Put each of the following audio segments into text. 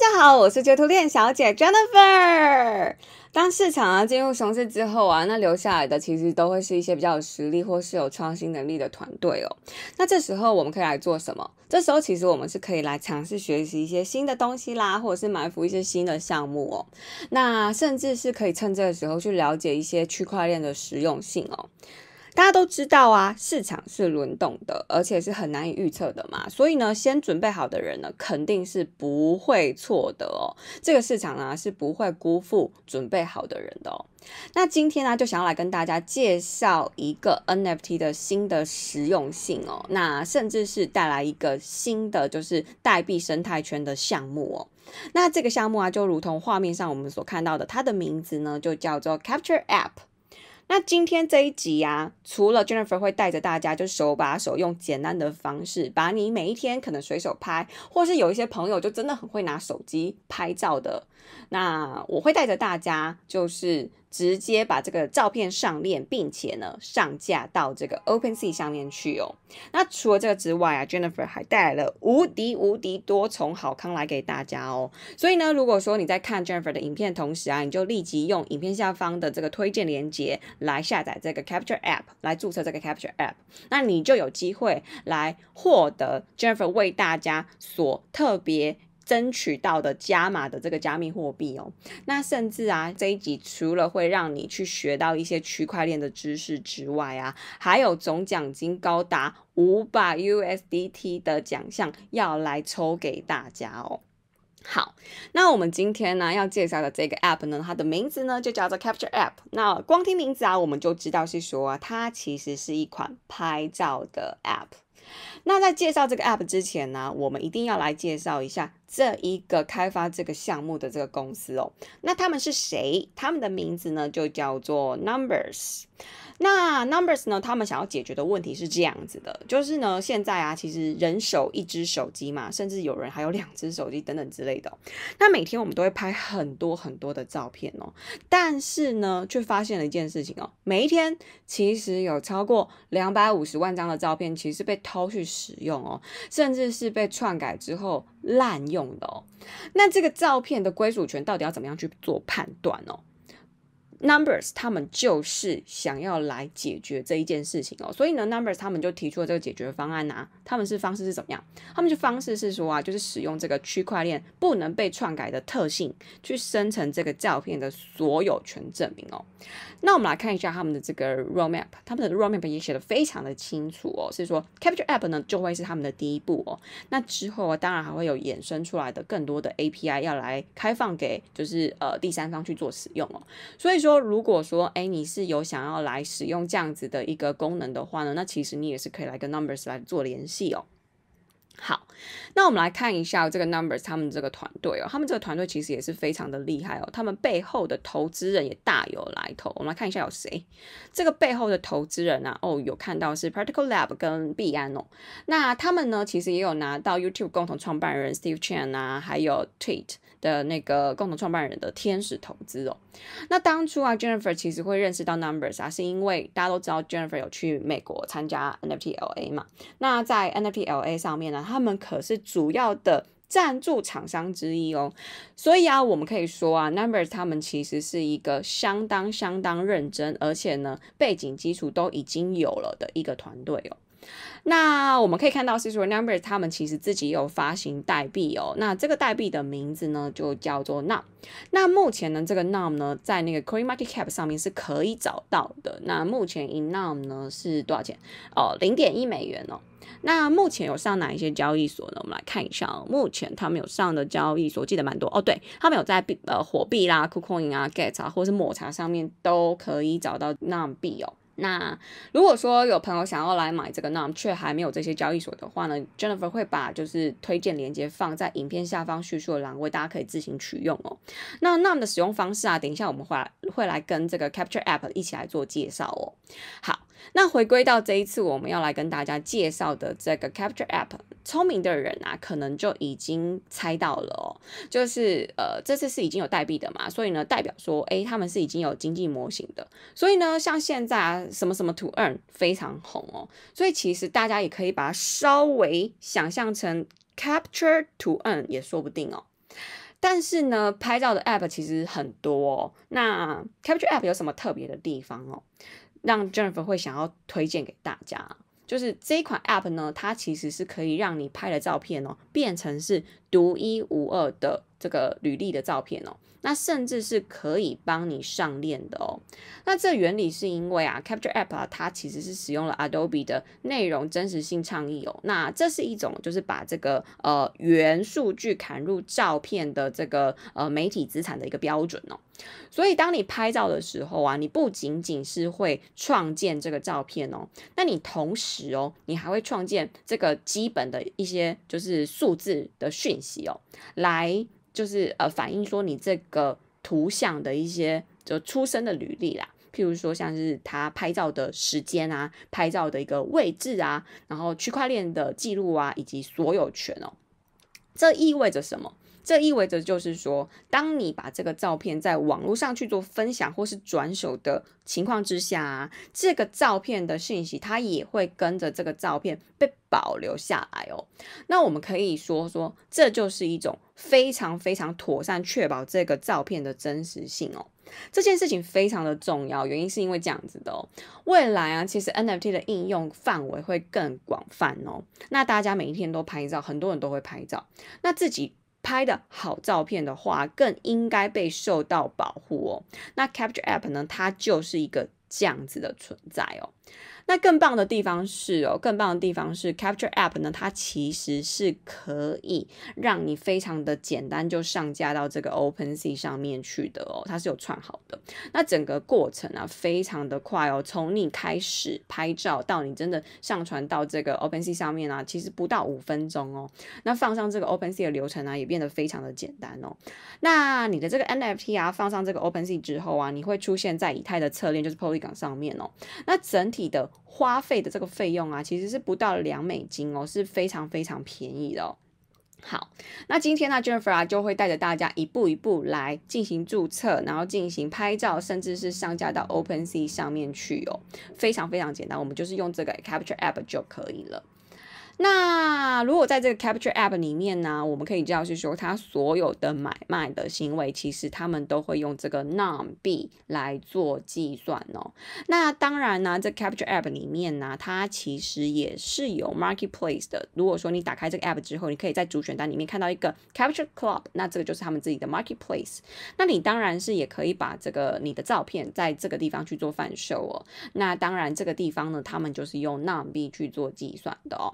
大家好，我是截图链小姐 Jennifer。当市场啊进入熊市之后啊，那留下来的其实都会是一些比较有实力或是有创新能力的团队哦。那这时候我们可以来做什么？这时候其实我们是可以来尝试学习一些新的东西啦，或者是埋伏一些新的项目哦。那甚至是可以趁这个时候去了解一些区块链的实用性哦。大家都知道啊，市场是轮动的，而且是很难以预测的嘛。所以呢，先准备好的人呢，肯定是不会错的哦。这个市场呢，是不会辜负准备好的人的哦。那今天呢，就想要来跟大家介绍一个 NFT 的新的实用性哦，那甚至是带来一个新的就是代币生态圈的项目哦。那这个项目啊，就如同画面上我们所看到的，它的名字呢，就叫做 Capture App。那今天这一集呀，除了 Jennifer 会带着大家，就手把手用简单的方式，把你每一天可能随手拍，或是有一些朋友就真的很会拿手机拍照的，那我会带着大家就是。直接把这个照片上链，并且呢上架到这个 OpenSea 上面去哦。那除了这个之外啊，Jennifer 还带来了无敌无敌多重好康来给大家哦。所以呢，如果说你在看 Jennifer 的影片同时啊，你就立即用影片下方的这个推荐链接来下载这个 Capture App，来注册这个 Capture App，那你就有机会来获得 Jennifer 为大家所特别。争取到的加码的这个加密货币哦，那甚至啊这一集除了会让你去学到一些区块链的知识之外啊，还有总奖金高达五百 USDT 的奖项要来抽给大家哦。好，那我们今天呢要介绍的这个 App 呢，它的名字呢就叫做 Capture App。那光听名字啊，我们就知道是说它其实是一款拍照的 App。那在介绍这个 App 之前呢，我们一定要来介绍一下。这一个开发这个项目的这个公司哦，那他们是谁？他们的名字呢就叫做 Numbers。那 Numbers 呢，他们想要解决的问题是这样子的，就是呢，现在啊，其实人手一只手机嘛，甚至有人还有两只手机等等之类的。那每天我们都会拍很多很多的照片哦，但是呢，却发现了一件事情哦，每一天其实有超过两百五十万张的照片，其实被偷去使用哦，甚至是被篡改之后滥用。用的，那这个照片的归属权到底要怎么样去做判断呢？Numbers 他们就是想要来解决这一件事情哦，所以呢，Numbers 他们就提出了这个解决方案呐。他们是方式是怎么样？他们就方式是说啊，就是使用这个区块链不能被篡改的特性，去生成这个照片的所有权证明哦。那我们来看一下他们的这个 Road Map，他们的 Road Map 也写的非常的清楚哦，是说 Capture App 呢就会是他们的第一步哦。那之后啊，当然还会有衍生出来的更多的 API 要来开放给就是呃第三方去做使用哦。所以说。说，如果说，哎，你是有想要来使用这样子的一个功能的话呢，那其实你也是可以来跟 Numbers 来做联系哦。好，那我们来看一下这个 numbers，他们这个团队哦，他们这个团队其实也是非常的厉害哦，他们背后的投资人也大有来头。我们来看一下有谁，这个背后的投资人呢？哦，有看到是 Practical Lab 跟 a n 哦。那他们呢，其实也有拿到 YouTube 共同创办人 Steve Chen 啊，还有 Tweet 的那个共同创办人的天使投资哦。那当初啊，Jennifer 其实会认识到 numbers 啊，是因为大家都知道 Jennifer 有去美国参加 NFTLA 嘛，那在 NFTLA 上面呢？他们可是主要的赞助厂商之一哦，所以啊，我们可以说啊，Number 他们其实是一个相当相当认真，而且呢，背景基础都已经有了的一个团队哦。那我们可以看到，是说 Number 他们其实自己有发行代币哦。那这个代币的名字呢，就叫做 Num。那目前呢，这个 Num 呢，在那个 CoinMarketCap 上面是可以找到的。那目前一 Num 呢是多少钱？哦，零点一美元哦。那目前有上哪一些交易所呢？我们来看一下，目前他们有上的交易所，记得蛮多哦。对他们有在币呃火币啦、c o i n i n 啊、Get 啊，或是抹茶上面都可以找到 Num 币哦。那如果说有朋友想要来买这个 Num，却还没有这些交易所的话呢，Jennifer 会把就是推荐链接放在影片下方叙述的栏位，大家可以自行取用哦。那 Num 的使用方式啊，等一下我们会会来跟这个 Capture App 一起来做介绍哦。好。那回归到这一次我们要来跟大家介绍的这个 Capture App，聪明的人啊，可能就已经猜到了哦，就是呃这次是已经有代币的嘛，所以呢代表说，诶，他们是已经有经济模型的，所以呢像现在啊什么什么图 Earn 非常红哦，所以其实大家也可以把它稍微想象成 Capture 图 Earn 也说不定哦。但是呢，拍照的 App 其实很多，哦，那 Capture App 有什么特别的地方哦？让 Jennifer 会想要推荐给大家，就是这款 App 呢，它其实是可以让你拍的照片哦，变成是独一无二的这个履历的照片哦。那甚至是可以帮你上链的哦。那这原理是因为啊，Capture App 啊，它其实是使用了 Adobe 的内容真实性倡议哦。那这是一种就是把这个呃原数据砍入照片的这个呃媒体资产的一个标准哦。所以当你拍照的时候啊，你不仅仅是会创建这个照片哦，那你同时哦，你还会创建这个基本的一些就是数字的讯息哦，来。就是呃，反映说你这个图像的一些就出生的履历啦，譬如说像是他拍照的时间啊，拍照的一个位置啊，然后区块链的记录啊，以及所有权哦，这意味着什么？这意味着，就是说，当你把这个照片在网络上去做分享或是转手的情况之下，这个照片的信息它也会跟着这个照片被保留下来哦。那我们可以说说，这就是一种非常非常妥善确保这个照片的真实性哦。这件事情非常的重要，原因是因为这样子的哦。未来啊，其实 NFT 的应用范围会更广泛哦。那大家每一天都拍照，很多人都会拍照，那自己。拍的好照片的话，更应该被受到保护哦。那 Capture App 呢，它就是一个这样子的存在哦。那更棒的地方是哦，更棒的地方是 Capture App 呢，它其实是可以让你非常的简单就上架到这个 OpenSea 上面去的哦，它是有串好的。那整个过程啊，非常的快哦，从你开始拍照到你真的上传到这个 OpenSea 上面啊，其实不到五分钟哦。那放上这个 OpenSea 的流程呢，也变得非常的简单哦。那你的这个 NFT 啊，放上这个 OpenSea 之后啊，你会出现在以太的侧链，就是 Polygon 上面哦。那整体的。花费的这个费用啊，其实是不到两美金哦，是非常非常便宜的哦。好，那今天呢，Jennifer 就会带着大家一步一步来进行注册，然后进行拍照，甚至是上架到 OpenSea 上面去哦，非常非常简单，我们就是用这个 Capture App 就可以了。那如果在这个 Capture App 里面呢，我们可以知道是说，它所有的买卖的行为，其实他们都会用这个 o 米币来做计算哦。那当然呢，这 Capture App 里面呢，它其实也是有 Marketplace 的。如果说你打开这个 App 之后，你可以在主选单里面看到一个 Capture Club，那这个就是他们自己的 Marketplace。那你当然是也可以把这个你的照片在这个地方去做贩售哦。那当然这个地方呢，他们就是用 n 纳米币去做计算的哦。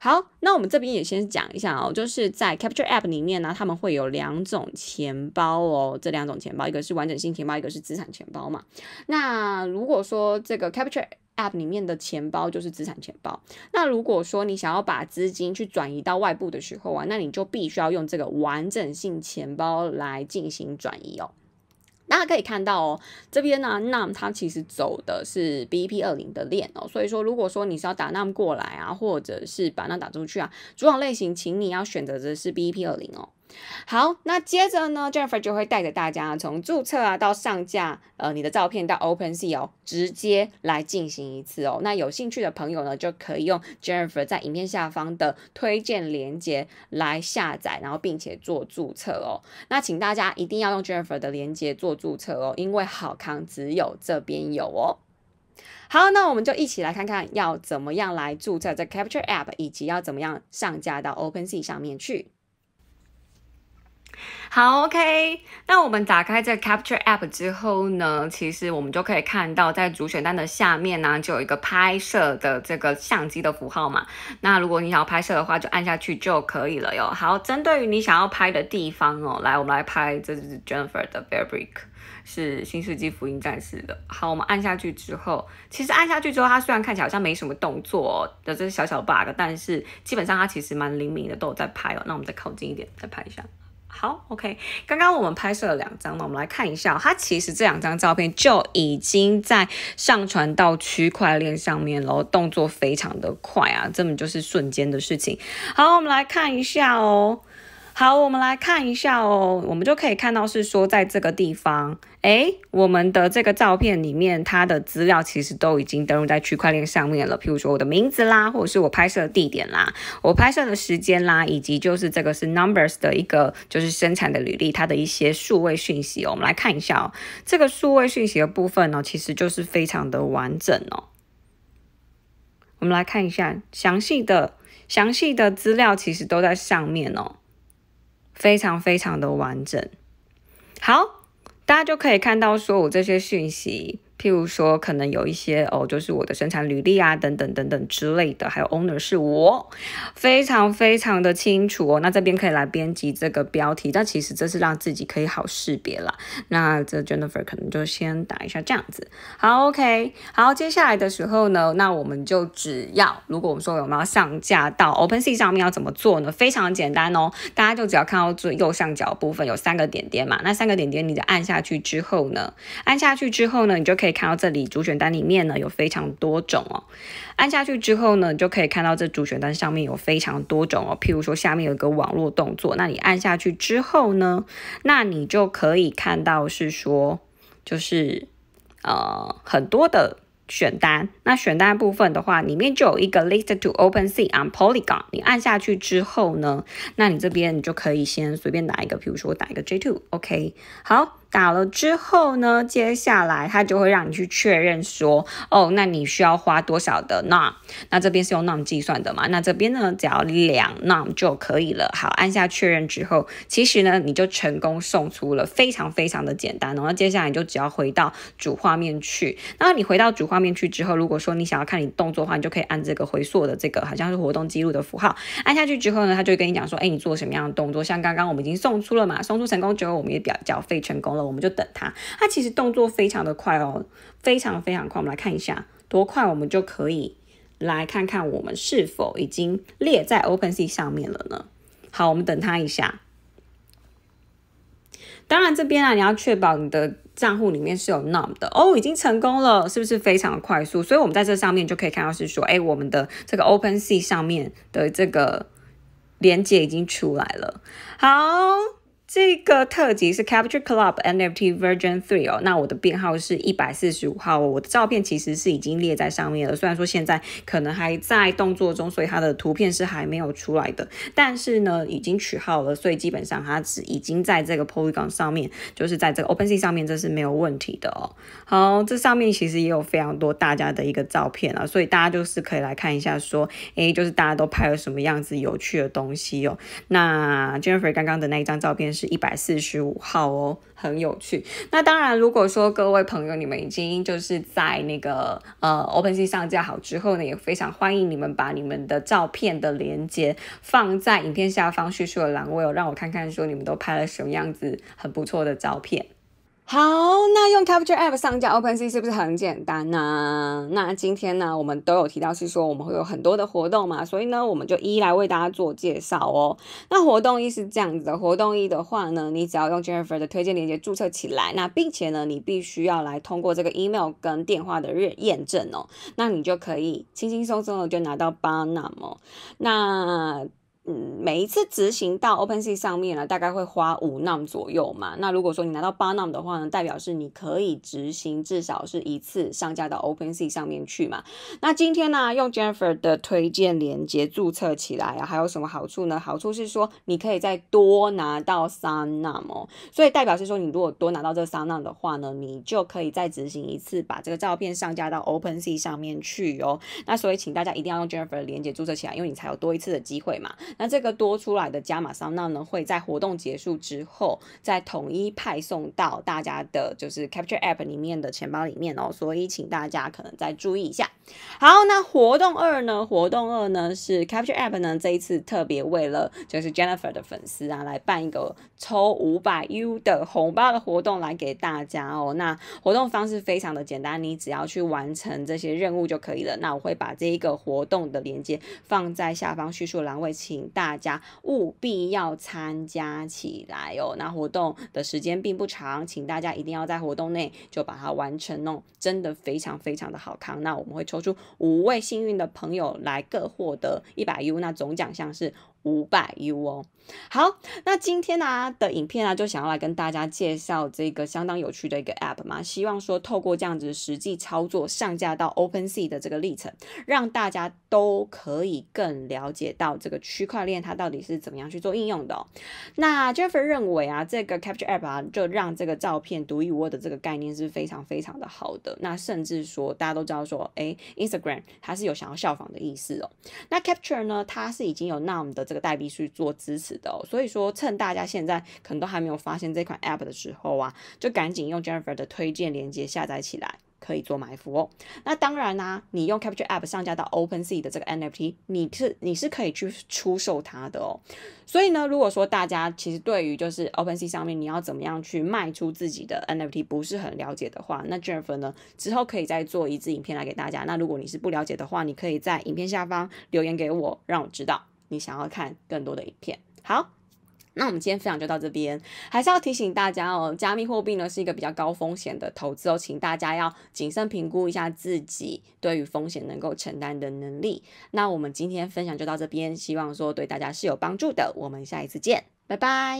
好，那我们这边也先讲一下哦，就是在 Capture App 里面呢，他们会有两种钱包哦。这两种钱包，一个是完整性钱包，一个是资产钱包嘛。那如果说这个 Capture App 里面的钱包就是资产钱包，那如果说你想要把资金去转移到外部的时候啊，那你就必须要用这个完整性钱包来进行转移哦。大家可以看到哦，这边呢，NUM 它其实走的是 BEP 二零的链哦，所以说，如果说你是要打 NUM 过来啊，或者是把 NUM 打出去啊，主网类型，请你要选择的是 BEP 二零哦。好，那接着呢，Jennifer 就会带着大家从注册啊到上架，呃，你的照片到 OpenSea 哦，直接来进行一次哦。那有兴趣的朋友呢，就可以用 Jennifer 在影片下方的推荐链接来下载，然后并且做注册哦。那请大家一定要用 Jennifer 的链接做注册哦，因为好康只有这边有哦。好，那我们就一起来看看要怎么样来注册这 Capture App，以及要怎么样上架到 OpenSea 上面去。好，OK，那我们打开这个 Capture App 之后呢，其实我们就可以看到在主选单的下面呢，就有一个拍摄的这个相机的符号嘛。那如果你想要拍摄的话，就按下去就可以了哟。好，针对于你想要拍的地方哦，来，我们来拍这 Jennifer 的 Fabric，是新世纪福音战士的。好，我们按下去之后，其实按下去之后，它虽然看起来好像没什么动作的，这是小小 bug，但是基本上它其实蛮灵敏的，都有在拍哦。那我们再靠近一点，再拍一下。好，OK，刚刚我们拍摄了两张那我们来看一下，它其实这两张照片就已经在上传到区块链上面了，动作非常的快啊，这么就是瞬间的事情。好，我们来看一下哦。好，我们来看一下哦，我们就可以看到是说在这个地方，哎，我们的这个照片里面，它的资料其实都已经登录在区块链上面了。譬如说我的名字啦，或者是我拍摄地点啦，我拍摄的时间啦，以及就是这个是 Numbers 的一个就是生产的履历，它的一些数位讯息。我们来看一下哦，这个数位讯息的部分呢，其实就是非常的完整哦。我们来看一下详细的详细的资料，其实都在上面哦。非常非常的完整，好，大家就可以看到说我这些讯息。譬如说，可能有一些哦，就是我的生产履历啊，等等等等之类的，还有 owner 是我，非常非常的清楚哦。那这边可以来编辑这个标题，但其实这是让自己可以好识别啦。那这 Jennifer 可能就先打一下这样子，好 OK。好，接下来的时候呢，那我们就只要，如果我们说我们要上架到 OpenSea 上面，要怎么做呢？非常简单哦，大家就只要看到最右上角部分有三个点点嘛，那三个点点，你再按下去之后呢，按下去之后呢，你就可以。可以看到这里主选单里面呢有非常多种哦，按下去之后呢，就可以看到这主选单上面有非常多种哦。譬如说下面有一个网络动作，那你按下去之后呢，那你就可以看到是说就是呃很多的选单。那选单部分的话，里面就有一个 list to open C on polygon。你按下去之后呢，那你这边你就可以先随便打一个，譬如说我打一个 J two，OK，好。打了之后呢，接下来他就会让你去确认说，哦，那你需要花多少的呢？那这边是用 NAM 计算的嘛？那这边呢，只要两 NAM 就可以了。好，按下确认之后，其实呢，你就成功送出了，非常非常的简单。然后接下来你就只要回到主画面去。那你回到主画面去之后，如果说你想要看你动作的话，你就可以按这个回溯的这个好像是活动记录的符号。按下去之后呢，他就跟你讲说，哎，你做什么样的动作？像刚刚我们已经送出了嘛，送出成功之后，我们也表缴费成功。我们就等他。他其实动作非常的快哦，非常非常快。我们来看一下多快，我们就可以来看看我们是否已经列在 OpenSea 上面了呢？好，我们等他一下。当然这边啊，你要确保你的账户里面是有 num 的哦。已经成功了，是不是非常快速？所以，我们在这上面就可以看到是说，哎，我们的这个 OpenSea 上面的这个连接已经出来了。好。这个特辑是 Capture Club NFT Version Three 哦，那我的编号是一百四十五号哦，我的照片其实是已经列在上面了，虽然说现在可能还在动作中，所以它的图片是还没有出来的，但是呢，已经取号了，所以基本上它是已经在这个 Polygon 上面，就是在这个 OpenSea 上面，这是没有问题的哦。好，这上面其实也有非常多大家的一个照片啊，所以大家就是可以来看一下，说，哎，就是大家都拍了什么样子有趣的东西哦。那 Jennifer 刚刚的那一张照片。是一百四十五号哦，很有趣。那当然，如果说各位朋友你们已经就是在那个呃 OpenSea 上架好之后呢，也非常欢迎你们把你们的照片的连接放在影片下方叙述的栏位哦，让我看看说你们都拍了什么样子很不错的照片。好，那用 Capture App 上架 OpenSea 是不是很简单呢？那今天呢，我们都有提到是说我们会有很多的活动嘛，所以呢，我们就一一来为大家做介绍哦。那活动一是这样子的，活动一的话呢，你只要用 Jennifer 的推荐链接注册起来，那并且呢，你必须要来通过这个 email 跟电话的认验证哦，那你就可以轻轻松松的就拿到 n 纳米。那嗯，每一次执行到 OpenSea 上面呢，大概会花五纳米左右嘛。那如果说你拿到八纳米的话呢，代表是你可以执行至少是一次上架到 OpenSea 上面去嘛。那今天呢，用 Jennifer 的推荐连接注册起来啊，还有什么好处呢？好处是说你可以再多拿到三纳哦，所以代表是说你如果多拿到这三纳米的话呢，你就可以再执行一次把这个照片上架到 OpenSea 上面去哦。那所以请大家一定要用 Jennifer 的连接注册起来，因为你才有多一次的机会嘛。那这个多出来的加码桑娜呢，会在活动结束之后，再统一派送到大家的，就是 Capture App 里面的钱包里面哦，所以请大家可能再注意一下。好，那活动二呢？活动二呢是 Capture App 呢这一次特别为了就是 Jennifer 的粉丝啊，来办一个抽五百 U 的红包的活动来给大家哦。那活动方式非常的简单，你只要去完成这些任务就可以了。那我会把这一个活动的链接放在下方叙述栏位，请大家务必要参加起来哦。那活动的时间并不长，请大家一定要在活动内就把它完成，弄真的非常非常的好康。那我们会抽。出五位幸运的朋友来各获得一百 U，那总奖项是。五百 U 哦，好，那今天呢的影片呢，就想要来跟大家介绍这个相当有趣的一个 App 嘛，希望说透过这样子实际操作上架到 OpenSea 的这个历程，让大家都可以更了解到这个区块链它到底是怎么样去做应用的。那 Jeff e r y 认为啊，这个 Capture App 啊，就让这个照片独一无二的这个概念是非常非常的好的。那甚至说大家都知道说，哎，Instagram 它是有想要效仿的意思哦。那 Capture 呢，它是已经有 n 那 m 的。这个代币去做支持的，所以说趁大家现在可能都还没有发现这款 App 的时候啊，就赶紧用 Jennifer 的推荐链接下载起来，可以做埋伏哦。那当然啦，你用 Capture App 上架到 OpenSea 的这个 NFT，你是你是可以去出售它的哦。所以呢，如果说大家其实对于就是 OpenSea 上面你要怎么样去卖出自己的 NFT 不是很了解的话，那 Jennifer 呢之后可以再做一支影片来给大家。那如果你是不了解的话，你可以在影片下方留言给我，让我知道。你想要看更多的影片，好，那我们今天分享就到这边。还是要提醒大家哦，加密货币呢是一个比较高风险的投资哦，请大家要谨慎评估一下自己对于风险能够承担的能力。那我们今天分享就到这边，希望说对大家是有帮助的。我们下一次见，拜拜。